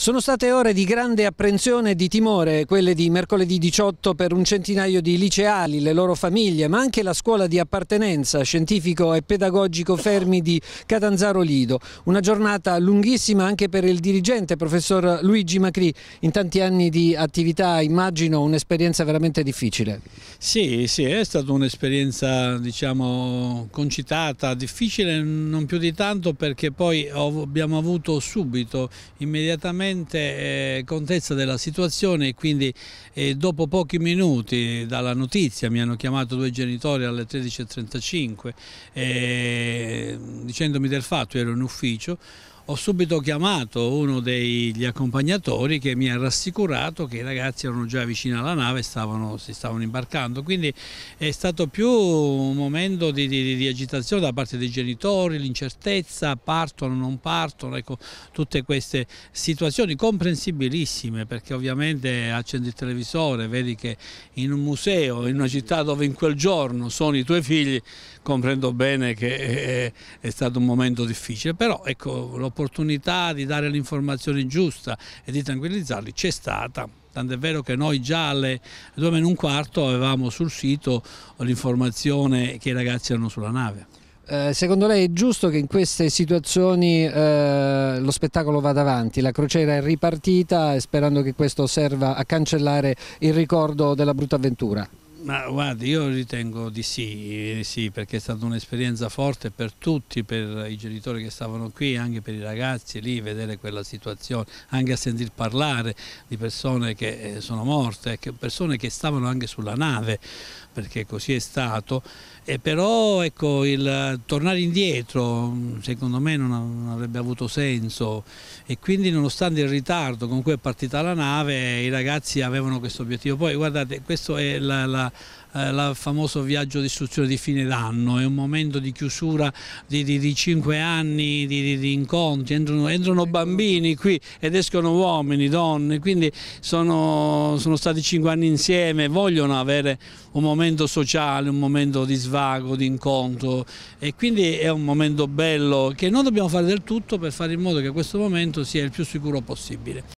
Sono state ore di grande apprensione e di timore, quelle di mercoledì 18 per un centinaio di liceali, le loro famiglie, ma anche la scuola di appartenenza scientifico e pedagogico Fermi di Catanzaro Lido. Una giornata lunghissima anche per il dirigente, professor Luigi Macri. In tanti anni di attività immagino un'esperienza veramente difficile. Sì, sì, è stata un'esperienza diciamo concitata, difficile non più di tanto perché poi abbiamo avuto subito, immediatamente pienamente eh, contezza della situazione e quindi eh, dopo pochi minuti dalla notizia mi hanno chiamato due genitori alle 13.35 eh, dicendomi del fatto, ero in ufficio, ho subito chiamato uno degli accompagnatori che mi ha rassicurato che i ragazzi erano già vicini alla nave e stavano, si stavano imbarcando. Quindi è stato più un momento di, di, di agitazione da parte dei genitori, l'incertezza, partono, non partono, ecco, tutte queste situazioni comprensibilissime perché ovviamente accendi il televisore, vedi che in un museo, in una città dove in quel giorno sono i tuoi figli, comprendo bene che è, è stato un momento difficile, però ecco, l'ho l'opportunità di dare l'informazione giusta e di tranquillizzarli c'è stata. Tant'è vero che noi già alle due meno un quarto avevamo sul sito l'informazione che i ragazzi erano sulla nave eh, secondo lei è giusto che in queste situazioni eh, lo spettacolo vada avanti? La crociera è ripartita sperando che questo serva a cancellare il ricordo della brutta avventura. Ma guardi, io ritengo di sì, eh, sì perché è stata un'esperienza forte per tutti, per i genitori che stavano qui, anche per i ragazzi lì, vedere quella situazione, anche a sentir parlare di persone che eh, sono morte, persone che stavano anche sulla nave, perché così è stato. E però ecco, il tornare indietro mm, secondo me non avrebbe avuto senso e quindi nonostante il ritardo con cui è partita la nave i ragazzi avevano questo obiettivo. Poi guardate, questa è la, la il eh, famoso viaggio di istruzione di fine d'anno, è un momento di chiusura di, di, di 5 anni di, di incontri, entrano, entrano, bambini qui ed escono uomini, donne, quindi sono, sono stati cinque anni insieme, vogliono avere un momento sociale, un momento di svago, di incontro e quindi è un momento bello che noi dobbiamo fare del tutto per fare in modo che questo momento sia il più sicuro possibile.